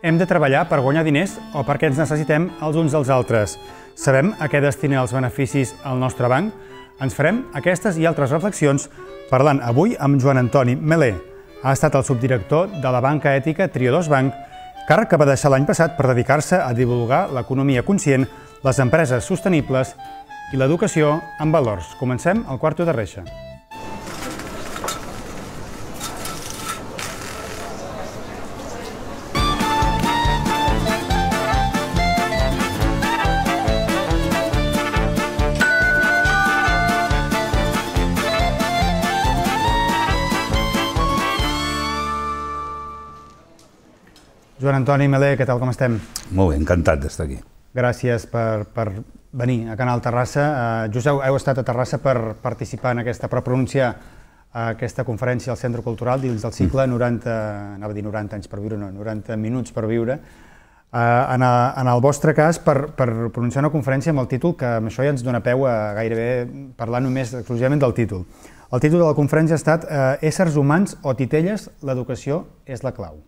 Hem de treballar per guanyar diners o perquè ens necessitem els uns dels altres. Sabem a què destina els beneficis al nostre banc? Ens farem aquestes i altres reflexions parlant avui amb Joan Antoni Melé. Ha estat el subdirector de la banca ètica Triodos Bank, càrrec que va deixar l'any passat per dedicar-se a divulgar l'economia conscient, les empreses sostenibles i l'educació amb valors. Comencem al quarto de reixa. Joan Antoni Melé, què tal, com estem? Molt bé, encantat d'estar aquí. Gràcies per, per venir a Canal Terrassa. Uh, eh, just heu, heu estat a Terrassa per participar en aquesta, per pronunciar eh, aquesta conferència al Centre Cultural dins del cicle 90, mm. anava a dir 90 anys per viure, no, 90 minuts per viure, eh, en, a, en el vostre cas per, per pronunciar una conferència amb el títol que amb això ja ens dona peu a gairebé parlar només exclusivament del títol. El títol de la conferència ha estat eh, Éssers humans o titelles, l'educació és la clau.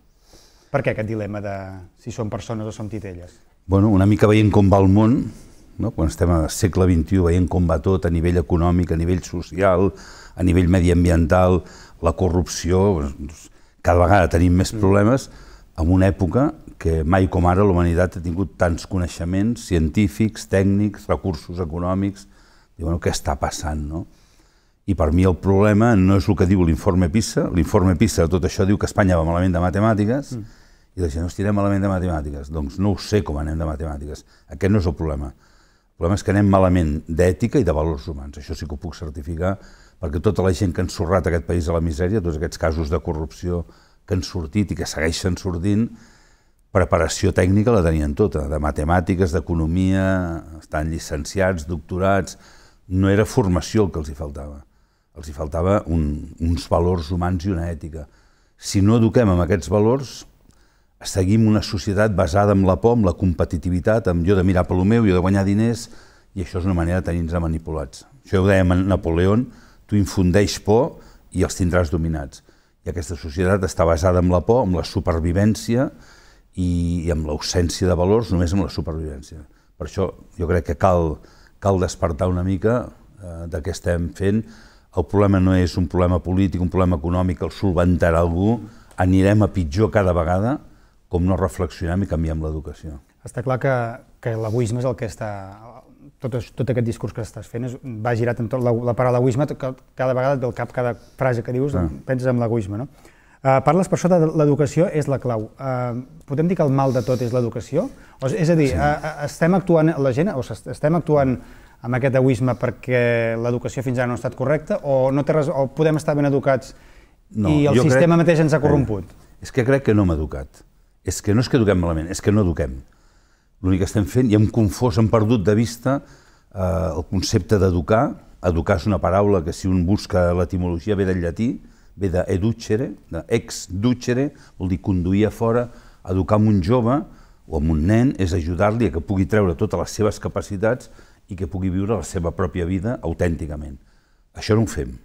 Per què aquest dilema de si són persones o són titelles? Bueno, una mica veient com va el món, no? quan estem al segle XXI, veient com va tot a nivell econòmic, a nivell social, a nivell mediambiental, la corrupció, doncs, doncs cada vegada tenim més mm. problemes, en una època que mai com ara l'humanitat ha tingut tants coneixements científics, tècnics, recursos econòmics, diu, bueno, què està passant, no? I per mi el problema no és el que diu l'informe PISA, l'informe PISA, tot això diu que Espanya va malament de matemàtiques, mm i la gent, hòstia, malament de matemàtiques. Doncs no ho sé com anem de matemàtiques. Aquest no és el problema. El problema és que anem malament d'ètica i de valors humans. Això sí que ho puc certificar, perquè tota la gent que ha ensorrat aquest país a la misèria, tots aquests casos de corrupció que han sortit i que segueixen sortint, preparació tècnica la tenien tota, de matemàtiques, d'economia, estan llicenciats, doctorats, no era formació el que els hi faltava. Els hi faltava un, uns valors humans i una ètica. Si no eduquem amb aquests valors, seguim una societat basada en la por, en la competitivitat, en jo de mirar pel meu, jo de guanyar diners, i això és una manera de tenir-nos manipulats. Això ho dèiem a Napoleón, tu infundeix por i els tindràs dominats. I aquesta societat està basada en la por, en la supervivència i, i l'ausència de valors, només en la supervivència. Per això jo crec que cal, cal despertar una mica eh, de què estem fent. El problema no és un problema polític, un problema econòmic, el solventarà algú, anirem a pitjor cada vegada, com no reflexionem i canviem l'educació. Està clar que, que l'egoisme és el que està... Tot, tot aquest discurs que estàs fent és, va girat en tot... La, la paraula egoisme, cada vegada del cap, cada frase que dius, ah. penses en l'egoisme, no? Uh, parles per això de l'educació és la clau. Uh, podem dir que el mal de tot és l'educació? És a dir, sí. uh, estem actuant la gent, o estem actuant amb aquest egoisme perquè l'educació fins ara no ha estat correcta o, no té res, o podem estar ben educats no, i el sistema crec, mateix ens ha corromput? Eh, és que crec que no hem educat és que no és que eduquem malament, és que no eduquem. L'únic que estem fent, i hem confós, hem perdut de vista eh, el concepte d'educar. Educar és una paraula que si un busca l'etimologia ve del llatí, ve de educere, de ex ducere, vol dir conduir a fora, educar amb un jove o amb un nen és ajudar-li a que pugui treure totes les seves capacitats i que pugui viure la seva pròpia vida autènticament. Això no ho fem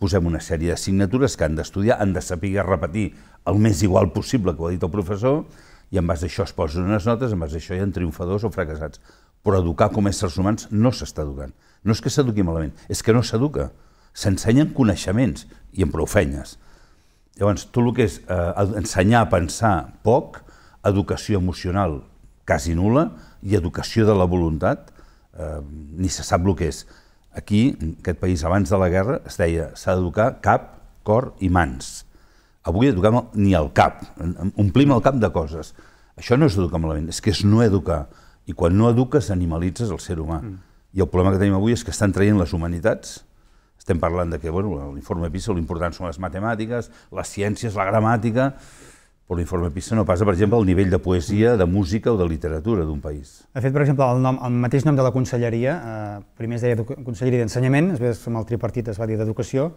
posem una sèrie de signatures que han d'estudiar, han de saber repetir el més igual possible que ho ha dit el professor, i en base a això es posen unes notes, en base a això hi ha triomfadors o fracassats. Però educar com a éssers humans no s'està educant. No és que s'eduqui malament, és que no s'educa. S'ensenyen coneixements i en prou feines. Llavors, tot el que és eh, ensenyar a pensar poc, educació emocional quasi nula i educació de la voluntat eh, ni se sap el que és. Aquí, en aquest país, abans de la guerra, es deia s'ha d'educar cap, cor i mans. Avui eduquem ni el cap, omplim el cap de coses. Això no és educar amb la ment, és que és no educar. I quan no eduques, animalitzes el ser humà. Mm. I el problema que tenim avui és que estan traient les humanitats, estem parlant de que bueno, l'informe PISA l'important són les matemàtiques, les ciències, la gramàtica, però l'informe PISA no passa, per exemple, al nivell de poesia, de música o de literatura d'un país. De fet, per exemple, el, nom, el mateix nom de la conselleria, eh, primer es deia Conselleria d'Ensenyament, després amb el tripartit es va dir d'Educació,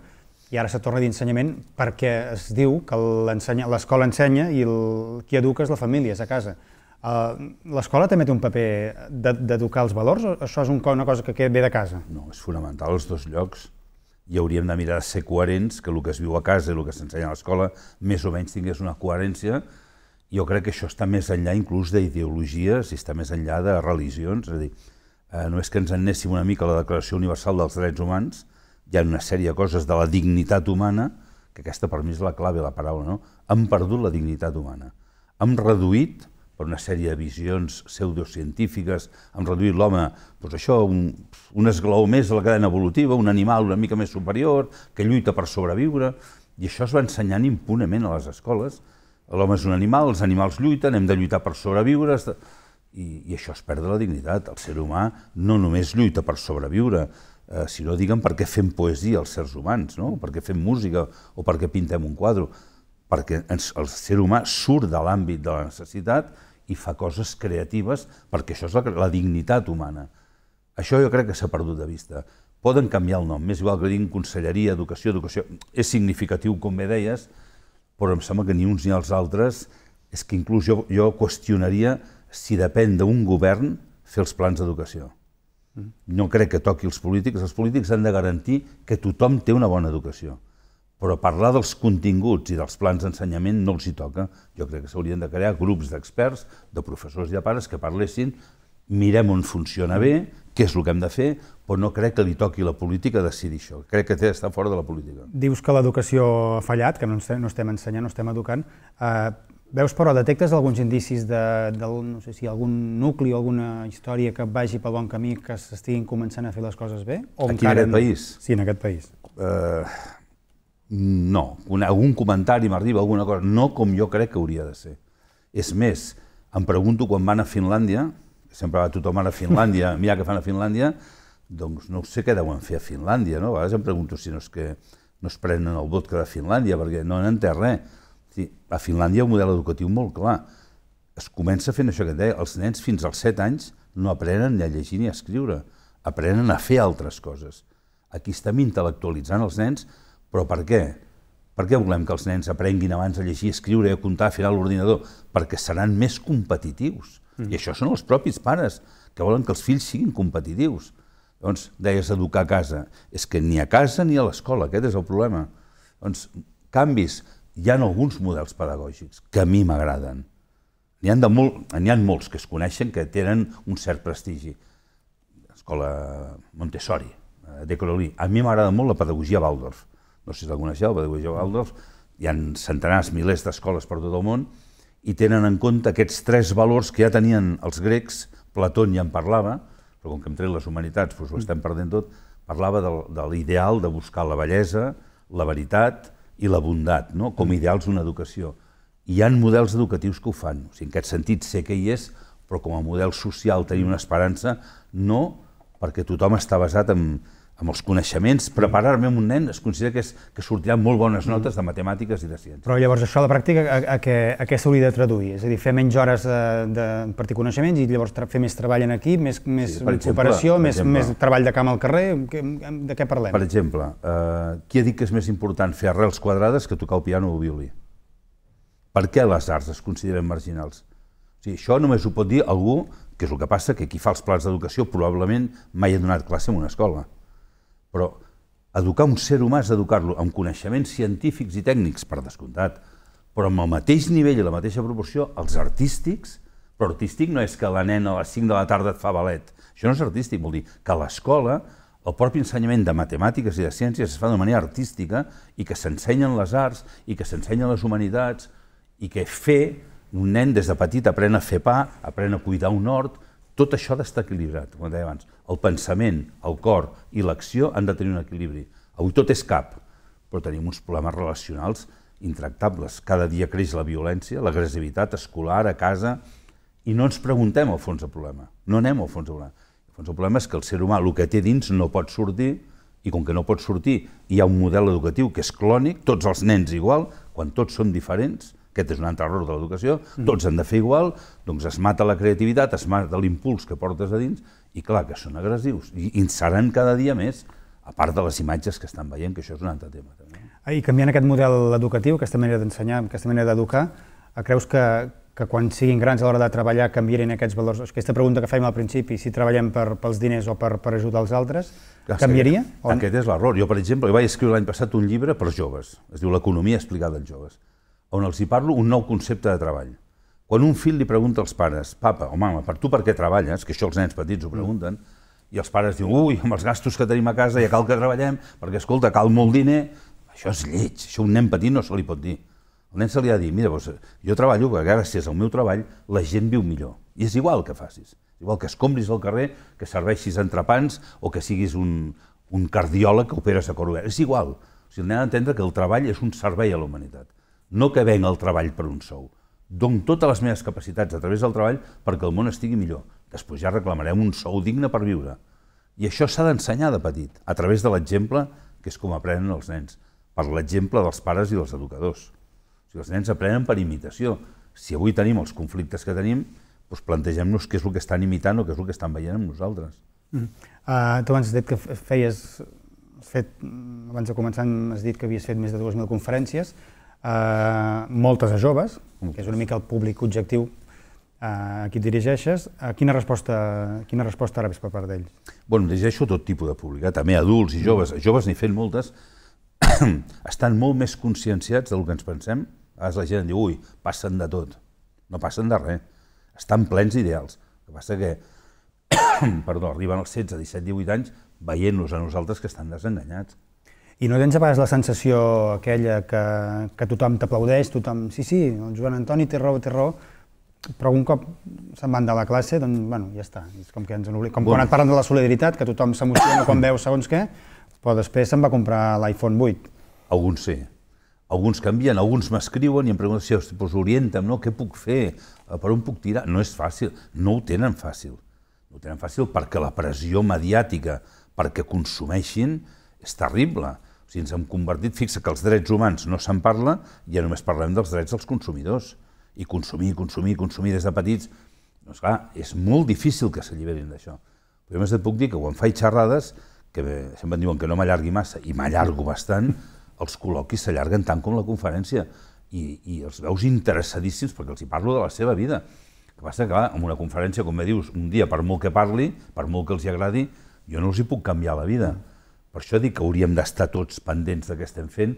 i ara se torna d'ensenyament perquè es diu que l'escola ensenya i el, qui educa és la família, és a casa. Eh, L'escola també té un paper d'educar de, els valors o això és un, una cosa que ve de casa? No, és fonamental els dos llocs i hauríem de mirar ser coherents, que el que es viu a casa i el que s'ensenya a l'escola més o menys tingués una coherència. Jo crec que això està més enllà inclús d'ideologies i està més enllà de religions, és a dir, eh, no és que ens anéssim una mica a la Declaració Universal dels Drets Humans, hi ha una sèrie de coses de la dignitat humana, que aquesta per mi és la clave, la paraula, no? Hem perdut la dignitat humana. Hem reduït per una sèrie de visions pseudocientífiques, hem reduït l'home, doncs això, un, un esglaó més de la cadena evolutiva, un animal una mica més superior, que lluita per sobreviure, i això es va ensenyant impunament a les escoles. L'home és un animal, els animals lluiten, hem de lluitar per sobreviure, i, i això es perd la dignitat. El ser humà no només lluita per sobreviure, eh, sinó diguem per què fem poesia els sers humans, no? per què fem música o per què pintem un quadre, perquè ens, el ser humà surt de l'àmbit de la necessitat i fa coses creatives perquè això és la, la dignitat humana. Això jo crec que s'ha perdut de vista. Poden canviar el nom, més igual que diguin Conselleria, Educació, Educació... És significatiu, com bé deies, però em sembla que ni uns ni els altres... És que inclús jo, jo qüestionaria si depèn d'un govern fer els plans d'educació. Mm. No crec que toqui els polítics. Els polítics han de garantir que tothom té una bona educació però parlar dels continguts i dels plans d'ensenyament no els hi toca. Jo crec que s'haurien de crear grups d'experts, de professors i de pares que parlessin, mirem on funciona bé, què és el que hem de fer, però no crec que li toqui la política decidir això. Crec que té d'estar fora de la política. Dius que l'educació ha fallat, que no, estem, ensenyant, no estem educant. Eh, veus, però, detectes alguns indicis de, de, no sé si algun nucli o alguna història que vagi pel bon camí, que s'estiguin començant a fer les coses bé? O Aquí, encara en aquest no? país? Sí, en aquest país. Eh, uh no, un, algun comentari m'arriba, alguna cosa, no com jo crec que hauria de ser. És més, em pregunto quan van a Finlàndia, sempre va tothom anar a Finlàndia, mira que fan a Finlàndia, doncs no sé què deuen fer a Finlàndia, no? A vegades em pregunto si no és que no es prenen el vodka de Finlàndia, perquè no han entès res. Sí, a Finlàndia hi ha un model educatiu molt clar. Es comença fent això que et deia, els nens fins als 7 anys no aprenen ni a llegir ni a escriure, aprenen a fer altres coses. Aquí estem intel·lectualitzant els nens però per què? Per què volem que els nens aprenguin abans a llegir, escriure escriure, a comptar, a fer l'ordinador? Perquè seran més competitius. Mm. I això són els propis pares, que volen que els fills siguin competitius. Doncs deies educar a casa. És que ni a casa ni a l'escola, aquest és el problema. Doncs canvis. Hi ha alguns models pedagògics que a mi m'agraden. N'hi ha, molt, ha molts que es coneixen que tenen un cert prestigi. Escola Montessori, eh, de Cololí. A mi m'agrada molt la pedagogia Waldorf no sé si la coneixeu, Badeu Jove Waldorf, hi ha centenars, milers d'escoles per tot el món, i tenen en compte aquests tres valors que ja tenien els grecs, Plató ja en parlava, però com que hem tret les humanitats doncs ho estem perdent tot, parlava de, de l'ideal de buscar la bellesa, la veritat i la bondat, no? com ideals d'una educació. I hi ha models educatius que ho fan, o sigui, en aquest sentit sé que hi és, però com a model social tenir una esperança, no perquè tothom està basat en, amb els coneixements, preparar-me amb un nen es considera que, és, que sortiran molt bones notes de matemàtiques i de ciències. Però llavors això a la pràctica a, a, què, a què s'hauria de traduir? És a dir, fer menys hores eh, de, de, per coneixements i llavors fer més treball en equip, més, més sí, exemple, cooperació, més, exemple, més treball de camp al carrer, que, de què parlem? Per exemple, eh, qui ha dit que és més important fer arrels quadrades que tocar el piano o el violí? Per què les arts es consideren marginals? O sigui, això només ho pot dir algú, que és el que passa, que qui fa els plans d'educació probablement mai ha donat classe en una escola però educar un ser humà és educar-lo amb coneixements científics i tècnics, per descomptat, però amb el mateix nivell i la mateixa proporció, els artístics, però artístic no és que la nena a les 5 de la tarda et fa ballet. Això no és artístic, vol dir que a l'escola el propi ensenyament de matemàtiques i de ciències es fa de manera artística i que s'ensenyen les arts i que s'ensenyen les humanitats i que fer, un nen des de petit aprèn a fer pa, aprèn a cuidar un hort, tot això ha d'estar equilibrat, com deia abans. El pensament, el cor i l'acció han de tenir un equilibri. Avui tot és cap, però tenim uns problemes relacionals intractables. Cada dia creix la violència, l'agressivitat escolar, a casa, i no ens preguntem al fons del problema, no anem al fons del problema. El fons del problema és que el ser humà, el que té dins, no pot sortir, i com que no pot sortir, hi ha un model educatiu que és clònic, tots els nens igual, quan tots són diferents, aquest és un altre error de l'educació, tots han de fer igual, doncs es mata la creativitat, es mata l'impuls que portes a dins, i clar que són agressius, i, i seran cada dia més, a part de les imatges que estan veient, que això és un altre tema. També. Ah, I canviant aquest model educatiu, aquesta manera d'ensenyar, aquesta manera d'educar, eh, creus que, que quan siguin grans a l'hora de treballar canviarien aquests valors? Aquesta pregunta que fèiem al principi, si treballem per, pels diners o per, per ajudar els altres, ah, canviaria? Aquest, aquest és l'error. Jo, per exemple, vaig escriure l'any passat un llibre per joves. Es diu L'economia explicada als joves on els hi parlo un nou concepte de treball. Quan un fill li pregunta als pares, papa o mama, per tu per què treballes, que això els nens petits ho pregunten, i els pares diuen, ui, amb els gastos que tenim a casa ja cal que treballem, perquè, escolta, cal molt diner, això és lleig, això un nen petit no se li pot dir. El nen se li ha de dir, mira, doncs, jo treballo, perquè gràcies al meu treball la gent viu millor. I és igual que facis. Igual que escombris al carrer, que serveixis entrepans o que siguis un, un cardiòleg que operes a cor obert. És igual. O sigui, el nen ha d'entendre que el treball és un servei a la humanitat no que venc el treball per un sou. Dono totes les meves capacitats a través del treball perquè el món estigui millor. Després ja reclamarem un sou digne per viure. I això s'ha d'ensenyar de petit, a través de l'exemple, que és com aprenen els nens, per l'exemple dels pares i dels educadors. O sigui, els nens aprenen per imitació. Si avui tenim els conflictes que tenim, doncs plantegem-nos què és el que estan imitant o què és el que estan veient amb nosaltres. Uh, tu abans has dit que feies, fet, abans de començar has dit que havies fet més de 2.000 conferències, Eh, moltes a joves, que és una mica el públic objectiu eh, a qui dirigeixes, a eh, quina resposta, quina resposta rebis per part d'ells? Bueno, dirigeixo tot tipus de públic, eh? també adults i joves. A mm. joves n'hi fent moltes, estan molt més conscienciats del que ens pensem. A la gent diu, ui, passen de tot. No passen de res. Estan plens d'ideals. El que passa que, perdó, arriben als 16, 17, 18 anys veient nos a nosaltres que estan desenganyats i no tens a vegades la sensació aquella que, que tothom t'aplaudeix, tothom, sí, sí, el Joan Antoni té raó, té raó, però un cop se'n van de la classe, doncs, bueno, ja està. És com que ens oblid... com bueno. quan et parlen de la solidaritat, que tothom s'emociona quan veu segons què, però després se'n va comprar l'iPhone 8. Alguns sí. Alguns canvien, alguns m'escriuen i em pregunten si pues, doncs orienta'm, no? què puc fer, eh, per on puc tirar. No és fàcil, no ho tenen fàcil. No ho tenen fàcil perquè la pressió mediàtica perquè consumeixin és terrible. O sigui, ens hem convertit, fixa que els drets humans no se'n parla, ja només parlem dels drets dels consumidors. I consumir, consumir, consumir des de petits... Doncs clar, és molt difícil que s'alliberin d'això. Jo més et puc dir que quan faig xerrades, que sempre em diuen que no m'allargui massa, i m'allargo bastant, els col·loquis s'allarguen tant com la conferència i, i els veus interessadíssims perquè els hi parlo de la seva vida. El que passa que, clar, en una conferència, com bé dius, un dia, per molt que parli, per molt que els hi agradi, jo no els hi puc canviar la vida. Mm per això dic que hauríem d'estar tots pendents de què estem fent,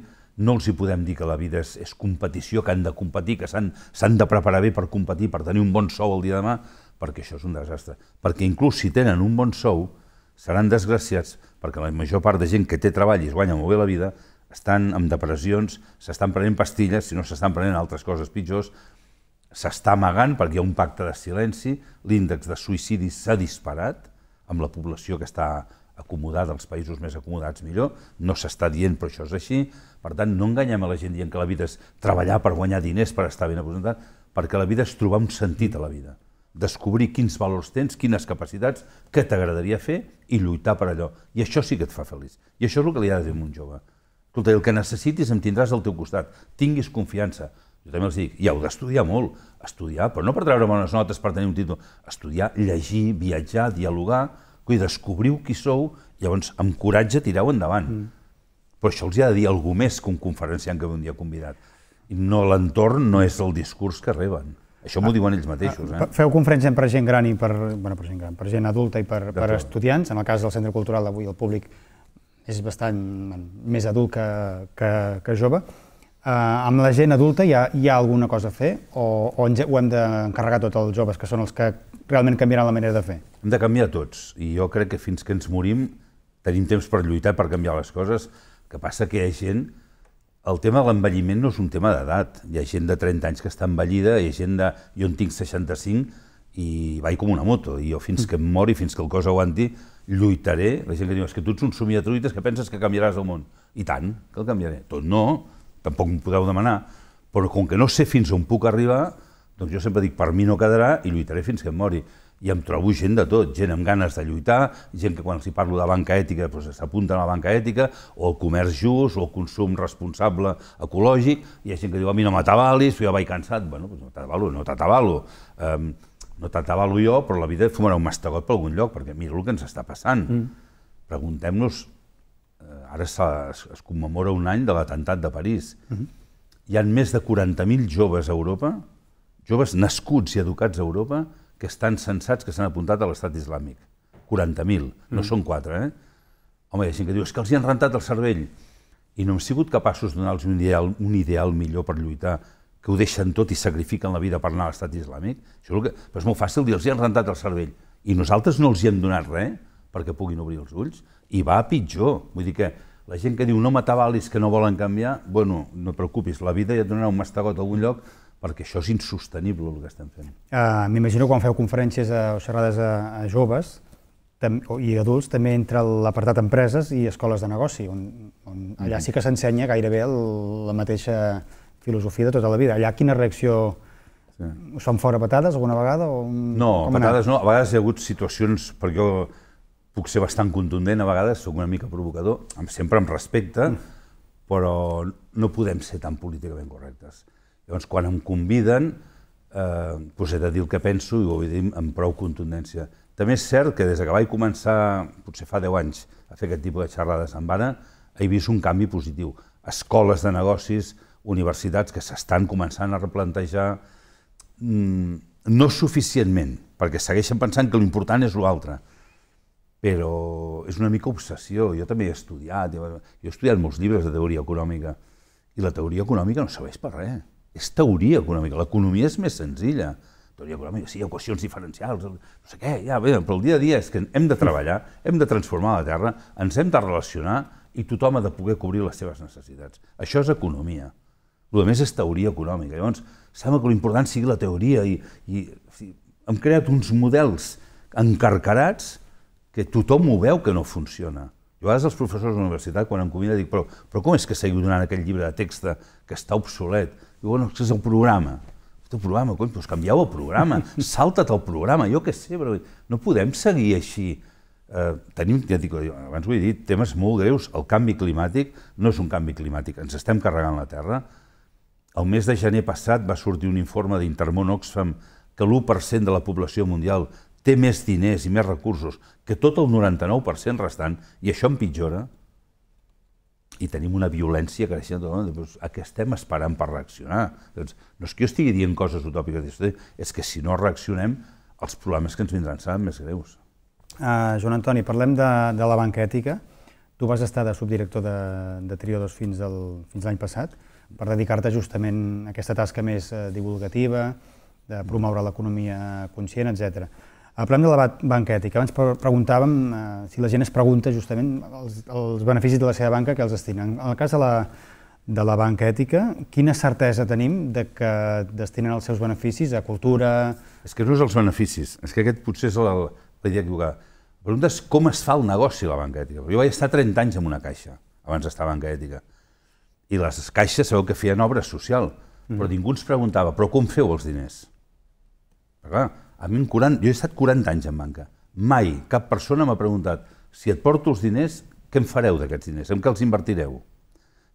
no els hi podem dir que la vida és, és competició, que han de competir, que s'han de preparar bé per competir, per tenir un bon sou el dia de demà, perquè això és un desastre. Perquè inclús si tenen un bon sou, seran desgraciats, perquè la major part de gent que té treball i es guanya molt bé la vida, estan amb depressions, s'estan prenent pastilles, si no s'estan prenent altres coses pitjors, s'està amagant perquè hi ha un pacte de silenci, l'índex de suïcidi s'ha disparat amb la població que està acomodada, els països més acomodats millor, no s'està dient, però això és així. Per tant, no enganyem a la gent dient que la vida és treballar per guanyar diners, per estar ben aposentat, perquè la vida és trobar un sentit a la vida, descobrir quins valors tens, quines capacitats, què t'agradaria fer i lluitar per allò. I això sí que et fa feliç. I això és el que li ha de dir a un jove. Escolta, el que necessitis em tindràs al teu costat, tinguis confiança. Jo també els dic, i heu d'estudiar molt, estudiar, però no per treure bones notes, per tenir un títol, estudiar, llegir, viatjar, dialogar, que descobriu qui sou, llavors amb coratge tireu endavant. Mm. Però això els hi ha de dir algú més que un conferenciant que ve un dia convidat. No L'entorn no és el discurs que reben. Això m'ho ah. diuen ells mateixos. Ah, eh? Feu conferències per gent gran i per, bueno, per gent gran, per gent adulta i per, per estudiants. En el cas del Centre Cultural d'avui el públic és bastant més adult que, que, que jove. Eh, amb la gent adulta hi ha, hi ha alguna cosa a fer o, o ho hem d'encarregar tot els joves, que són els que realment canviaran la manera de fer. Hem de canviar tots, i jo crec que fins que ens morim tenim temps per lluitar, per canviar les coses, que passa que hi ha gent... El tema de l'envelliment no és un tema d'edat. Hi ha gent de 30 anys que està envellida, hi ha gent de... Jo en tinc 65 i vaig com una moto, i jo fins que em mori, fins que el cos aguanti, lluitaré. La gent que diu, és que tu ets un és que penses que canviaràs el món. I tant, que el canviaré. Tot no, tampoc em podeu demanar, però com que no sé fins on puc arribar, doncs jo sempre dic, per mi no quedarà i lluitaré fins que em mori. I em trobo gent de tot, gent amb ganes de lluitar, gent que quan els parlo de banca ètica doncs a la banca ètica, o el comerç just, o el consum responsable ecològic, i hi ha gent que diu, a mi no m'atabalis, jo ja vaig cansat. Bueno, doncs no t'atabalo, no t'atabalo. Um, no t'atabalo jo, però la vida fumarà un mastegot per algun lloc, perquè mira el que ens està passant. Mm. Preguntem-nos, eh, ara es, es commemora un any de l'atemptat de París, mm -hmm. hi han més de 40.000 joves a Europa joves nascuts i educats a Europa que estan sensats que s'han apuntat a l'estat islàmic. 40.000, no mm. són 4, eh? Home, hi ha gent que diu, és que els hi han rentat el cervell i no hem sigut capaços de donar-los un, ideal, un ideal millor per lluitar, que ho deixen tot i sacrifiquen la vida per anar a l'estat islàmic. Això és, que... Però és molt fàcil dir, els hi han rentat el cervell i nosaltres no els hi hem donat res perquè puguin obrir els ulls i va pitjor. Vull dir que la gent que diu no m'atabalis que no volen canviar, bueno, no preocupis, la vida ja et donarà un mastegot a algun lloc perquè això és insostenible el que estem fent. Uh, M'imagino quan feu conferències a, o xerrades a, a joves tam, i adults, també entra l'apartat empreses i escoles de negoci, on, on allà mm-hmm. sí que s'ensenya gairebé el, la mateixa filosofia de tota la vida. Allà quina reacció Sí. Us fan fora patades alguna vegada? O... No, Com patades no. A vegades hi ha hagut situacions, perquè jo puc ser bastant contundent, a vegades sóc una mica provocador, sempre amb respecte, mm. però no podem ser tan políticament correctes. Llavors, quan em conviden, eh, doncs he de dir el que penso i ho he de dir amb prou contundència. També és cert que des que vaig començar, potser fa 10 anys, a fer aquest tipus de xerrades amb Anna, he vist un canvi positiu. Escoles de negocis, universitats que s'estan començant a replantejar, mm, no suficientment, perquè segueixen pensant que l'important és l'altre, però és una mica obsessió. Jo també he estudiat, jo he estudiat molts llibres de teoria econòmica, i la teoria econòmica no serveix per res és teoria econòmica. L'economia és més senzilla. Teoria econòmica, sí, equacions diferencials, no sé què, ja, bé, però el dia a dia és que hem de treballar, hem de transformar la Terra, ens hem de relacionar i tothom ha de poder cobrir les seves necessitats. Això és economia. El més és teoria econòmica. Llavors, sembla que l'important sigui la teoria i, i sí, hem creat uns models encarcarats que tothom ho veu que no funciona. Jo a vegades els professors de la universitat, quan em convida, dic, però, però com és que seguiu donant aquell llibre de text que està obsolet? diuen, bueno, és el programa. El programa, cony, doncs canvieu el programa, salta't el programa, jo què sé, però no podem seguir així. Eh, tenim, ja dic, abans ho he dit, temes molt greus. El canvi climàtic no és un canvi climàtic, ens estem carregant la Terra. El mes de gener passat va sortir un informe d'Intermón Oxfam que l'1% de la població mundial té més diners i més recursos que tot el 99% restant, i això empitjora, i tenim una violència creixent, doncs, a què estem esperant per reaccionar? Doncs, no és que jo estigui dient coses utòpiques, és que si no reaccionem, els problemes que ens vindran seran més greus. Uh, Joan Antoni, parlem de, de la banca ètica. Tu vas estar de subdirector de, de Triodos fins, del, fins l'any passat per dedicar-te justament a aquesta tasca més eh, divulgativa, de promoure l'economia conscient, etc problema de la banca ètica. Abans preguntàvem eh, si la gent es pregunta justament els, els beneficis de la seva banca que els destinen. En el cas de la, de la banca ètica, quina certesa tenim de que destinen els seus beneficis a cultura... És que no és els beneficis, és que aquest potser és la idea equivocada. La pregunta és com es fa el negoci la banca ètica. Jo vaig estar 30 anys en una caixa abans d'estar a banca ètica. I les caixes sabeu que feien obra social, mm. però mm-hmm. ningú ens preguntava, però com feu els diners? Perquè clar, a mi, 40, jo he estat 40 anys en banca. Mai cap persona m'ha preguntat si et porto els diners, què en fareu d'aquests diners? En què els invertireu?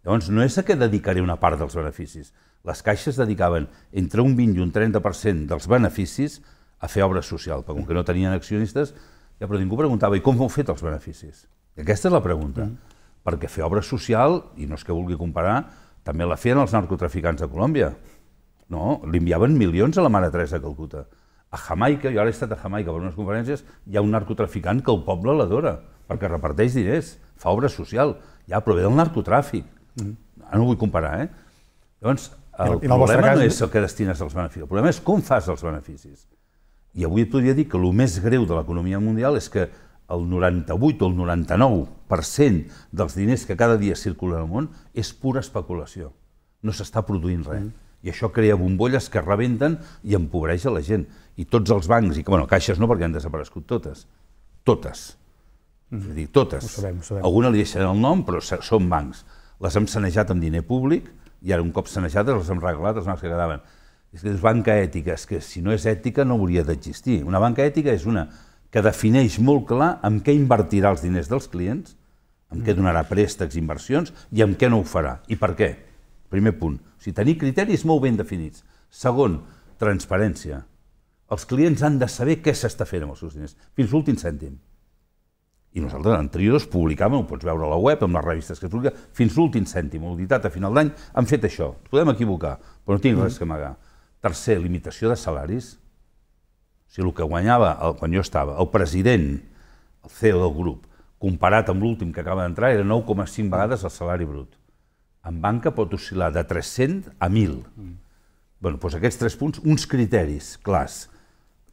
Llavors, no és a què dedicaré una part dels beneficis. Les caixes dedicaven entre un 20 i un 30% dels beneficis a fer obra social, perquè com que no tenien accionistes, ja però ningú preguntava, i com heu fet els beneficis? I aquesta és la pregunta. Mm. Perquè fer obra social, i no és que vulgui comparar, també la feien els narcotraficants de Colòmbia. No, li enviaven milions a la mare Teresa de Calcuta a Jamaica, jo ara he estat a Jamaica per unes conferències, hi ha un narcotraficant que el poble l'adora, perquè reparteix diners, fa obra social, ja, però ve del narcotràfic. Mm -hmm. Ara ah, no ho vull comparar, eh? Llavors, el, I el problema cas... no és el que destines als beneficis, el problema és com fas els beneficis. I avui et podria dir que el més greu de l'economia mundial és que el 98 o el 99% dels diners que cada dia circulen al món és pura especulació. No s'està produint res. Mm i això crea bombolles que rebenten i empobreix a la gent. I tots els bancs, i que, bueno, caixes no perquè han desaparegut totes, totes, mm. és a dir, totes. Ho sabem, ho sabem. Alguna li deixen el nom, però són bancs. Les hem sanejat amb diner públic i ara un cop sanejades les hem regalat els bancs que quedaven. És que és banca ètica, és que si no és ètica no hauria d'existir. Una banca ètica és una que defineix molt clar en què invertirà els diners dels clients, en mm. què donarà préstecs, inversions i en què no ho farà. I per què? Primer punt. O sigui, tenir criteris molt ben definits. Segon, transparència. Els clients han de saber què s'està fent amb els seus diners, fins l'últim cèntim. I nosaltres, en Trios, publicàvem, ho pots veure a la web, amb les revistes que es publica, fins l'últim cèntim, auditat a final d'any, han fet això. Ens podem equivocar, però no tinc res que amagar. Tercer, limitació de salaris. O sigui, el que guanyava, el, quan jo estava, el president, el CEO del grup, comparat amb l'últim que acaba d'entrar, era 9,5 vegades el salari brut en banca pot oscil·lar de 300 a 1.000. Mm. Bueno, doncs aquests tres punts, uns criteris clars,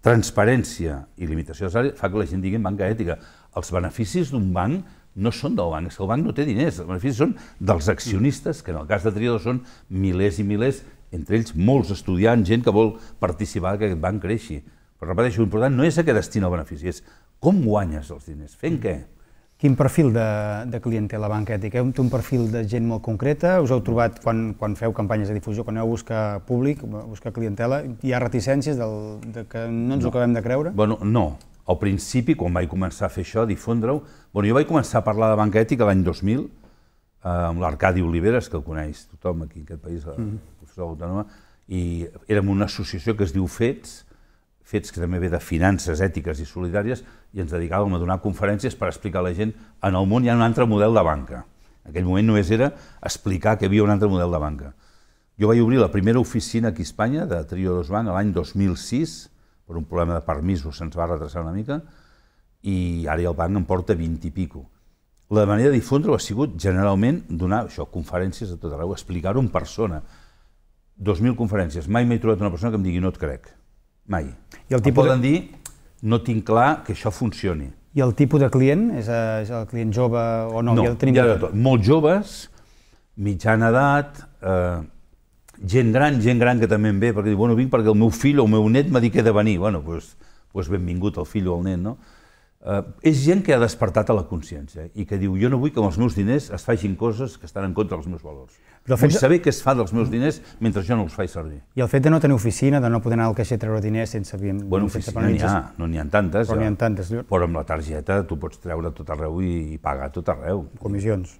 transparència i limitació de salari, fa que la gent digui en banca ètica. Els beneficis d'un banc no són del banc, és que el banc no té diners, els beneficis són dels accionistes, que en el cas de Triodo són milers i milers, entre ells molts estudiants, gent que vol participar que aquest banc creixi. Però repeteixo, l'important no és a què destina el benefici, és com guanyes els diners, fent mm. què? Quin perfil de, de clientela banca ètica? Té un perfil de gent molt concreta? Us heu trobat, quan, quan feu campanyes de difusió, quan heu buscar públic, buscar clientela, hi ha reticències del, de que no ens no. ho acabem de creure? Bueno, no. Al principi, quan vaig començar a fer això, a difondre-ho... Bueno, jo vaig començar a parlar de banca ètica l'any 2000, eh, amb l'Arcadi Oliveres, que el coneix tothom aquí en aquest país, mm -hmm. autònoma, i érem una associació que es diu FETS, fets que també ve de finances ètiques i solidàries, i ens dedicàvem a donar conferències per explicar a la gent en el món hi ha un altre model de banca. En aquell moment només era explicar que hi havia un altre model de banca. Jo vaig obrir la primera oficina aquí a Espanya de Triodos Bank l'any 2006, per un problema de permisos se'ns va retrasar una mica, i ara ja el banc en porta 20 i pico. La manera de difondre-ho ha sigut generalment donar això, conferències a tot arreu, explicar-ho en persona. 2.000 conferències. Mai m'he trobat una persona que em digui no et crec. Mai. I el tipus... Em poden de... dir, no tinc clar que això funcioni. I el tipus de client? És, eh, és el client jove o no? No, ja tenim... hi ha de tot. Molt joves, mitjana edat, eh, gent gran, gent gran que també em ve, perquè diu, bueno, vinc perquè el meu fill o el meu net m'ha dit que he de venir. Bueno, doncs, pues, doncs benvingut el fill o el net, no? Uh, és gent que ha despertat a la consciència i que diu jo no vull que amb els meus diners es facin coses que estan en contra dels meus valors. Però vull de... saber què es fa dels meus diners mentre jo no els faig servir. I el fet de no tenir oficina, de no poder anar al caixer a treure diners sense... Bueno, oficina n'hi ha, no n'hi ha tantes. Però ja. n'hi ha tantes. Però amb la targeta tu pots treure tot arreu i, i pagar tot arreu. Comissions.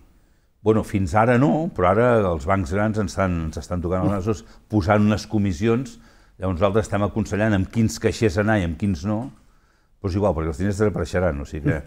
Bueno, fins ara no, però ara els bancs grans ens estan, ens estan tocant els nassos posant unes comissions Llavors nosaltres estem aconsellant amb quins caixers anar i amb quins no, però és doncs igual, perquè els diners desapareixeran, o sigui que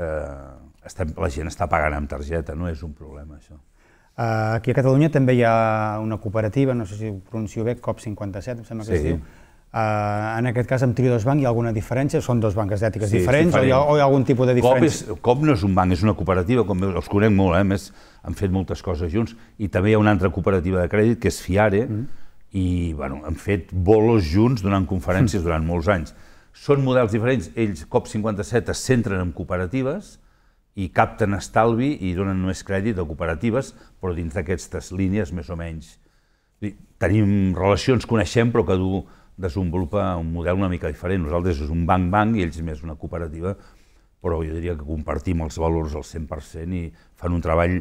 eh, estem, la gent està pagant amb targeta, no és un problema això. Eh, aquí a Catalunya també hi ha una cooperativa, no sé si ho pronuncio bé, COP57, em sembla que sí. es diu, Uh, en aquest cas, amb dos Bank hi ha alguna diferència? Són dos banques d'ètiques sí, diferents sí, o, hi ha, o hi ha algun tipus de diferència? COP, és, COP no és un banc, és una cooperativa, com els conec molt, eh? més han fet moltes coses junts, i també hi ha una altra cooperativa de crèdit, que és Fiare, mm. i bueno, han fet bolos junts donant conferències mm. durant molts anys. Són models diferents, ells COP57 es centren en cooperatives i capten estalvi i donen només crèdit a cooperatives, però dins d'aquestes línies més o menys. Tenim relacions, coneixem, però que du desenvolupa un model una mica diferent. Nosaltres és un banc-banc i ells més una cooperativa, però jo diria que compartim els valors al 100% i fan un treball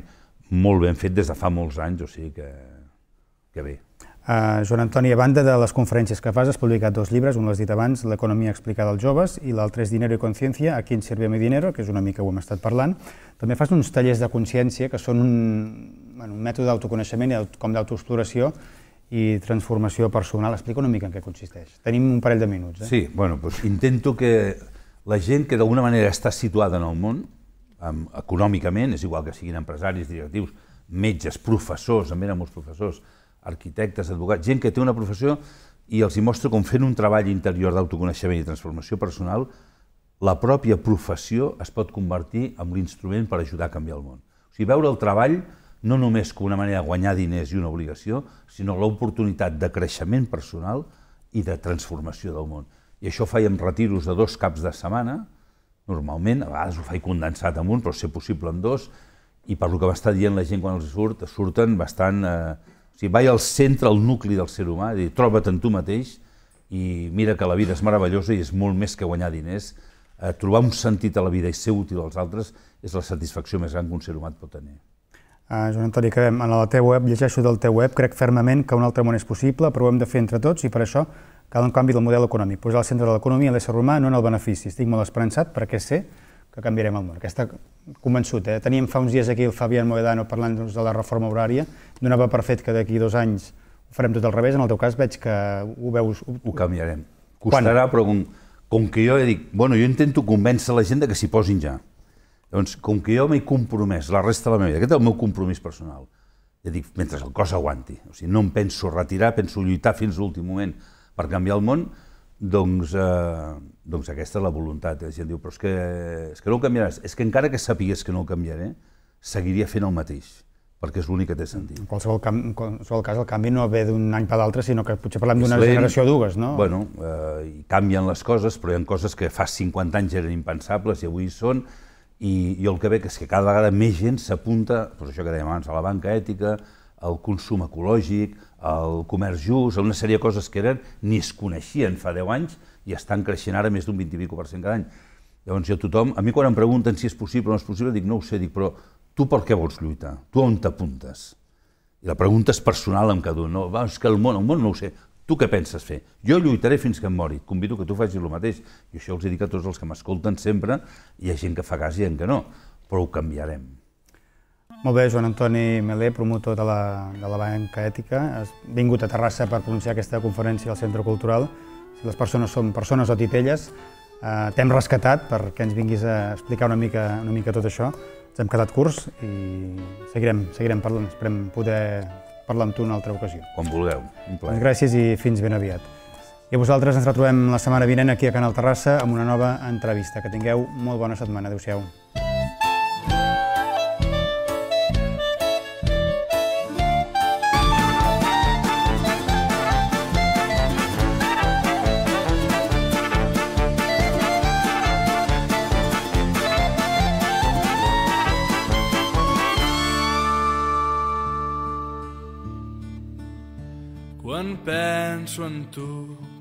molt ben fet des de fa molts anys, o sigui que, que bé. Uh, Joan Antoni, a banda de les conferències que fas, has publicat dos llibres, un l'has dit abans, L'economia explicada als joves, i l'altre és Dinero i consciència, a quin serveix mi dinero, que és una mica ho hem estat parlant. També fas uns tallers de consciència, que són un, bueno, un mètode d'autoconeixement com d'autoexploració i transformació personal. Explica una mica en què consisteix. Tenim un parell de minuts. Eh? Sí, bueno, doncs intento que la gent que d'alguna manera està situada en el món, econòmicament, és igual que siguin empresaris, directius, metges, professors, em venen molts professors, arquitectes, advocats, gent que té una professió i els hi mostro com fent un treball interior d'autoconeixement i transformació personal, la pròpia professió es pot convertir en l'instrument per ajudar a canviar el món. O sigui, veure el treball no només com una manera de guanyar diners i una obligació, sinó l'oportunitat de creixement personal i de transformació del món. I això fèiem retiros de dos caps de setmana, normalment, a vegades ho faig condensat en un, però ser possible en dos, i per lo que va estar dient la gent quan els surt, surten bastant eh, sigui, vaig al centre, al nucli del ser humà, és dir, troba't en tu mateix i mira que la vida és meravellosa i és molt més que guanyar diners. Eh, trobar un sentit a la vida i ser útil als altres és la satisfacció més gran que un ser humà pot tenir. Uh, Joan Antoni, acabem. En la teva web, llegeixo del teu web, crec fermament que un altre món és possible, però ho hem de fer entre tots i per això cal un canvi del model econòmic. Posar al centre de l'economia l'ésser humà, no en el benefici. Estic molt esperançat perquè sé que canviarem el món, que està convençut. Eh? Teníem fa uns dies aquí el Fabián Moedano parlant doncs, de la reforma horària, donava per fet que d'aquí dos anys ho farem tot al revés, en el teu cas veig que ho veus... Ho, ho canviarem. Costarà, Quan? però com, com que jo dic, bueno, jo intento convèncer la gent que s'hi posin ja. Doncs, com que jo m'he compromès la resta de la meva vida, aquest és el meu compromís personal, ja dic, mentre el cos aguanti, o sigui, no em penso retirar, penso lluitar fins l'últim moment per canviar el món, doncs, eh, doncs aquesta és la voluntat. La eh, gent diu, però és que, és que no ho canviaràs. És que encara que sapigués que no ho canviaré, seguiria fent el mateix perquè és l'únic que té sentit. En qualsevol, camp, en qualsevol cas, el canvi no ve d'un any per l'altre, sinó que potser parlem d'una generació o dues, no? Bueno, eh, canvien les coses, però hi ha coses que fa 50 anys eren impensables i avui són, i i el que veig és que cada vegada més gent s'apunta, doncs això que dèiem abans, a la banca ètica, el consum ecològic, el comerç just, una sèrie de coses que eren ni es coneixien fa 10 anys i estan creixent ara més d'un 20 i cada any. Llavors jo tothom, a mi quan em pregunten si és possible o no és possible, dic no ho sé, dic però tu per què vols lluitar? Tu on t'apuntes? I la pregunta és personal amb cada un, no, va, és que el món, el món no ho sé, tu què penses fer? Jo lluitaré fins que em mori, et convido que tu facis el mateix. I això els dic a tots els que m'escolten sempre, hi ha gent que fa cas i gent que no, però ho canviarem. Molt bé, Joan Antoni Melé, promotor de la, de la Banca Ètica. Has vingut a Terrassa per pronunciar aquesta conferència al Centre Cultural. Si les persones són persones o titelles, eh, t'hem rescatat perquè ens vinguis a explicar una mica, una mica tot això. Ens hem quedat curts i seguirem, seguirem parlant. Esperem poder parlar amb tu una altra ocasió. Quan vulgueu. Un plaer. Gràcies i fins ben aviat. I vosaltres ens retrobem la setmana vinent aquí a Canal Terrassa amb una nova entrevista. Que tingueu molt bona setmana. Adéu-siau. one too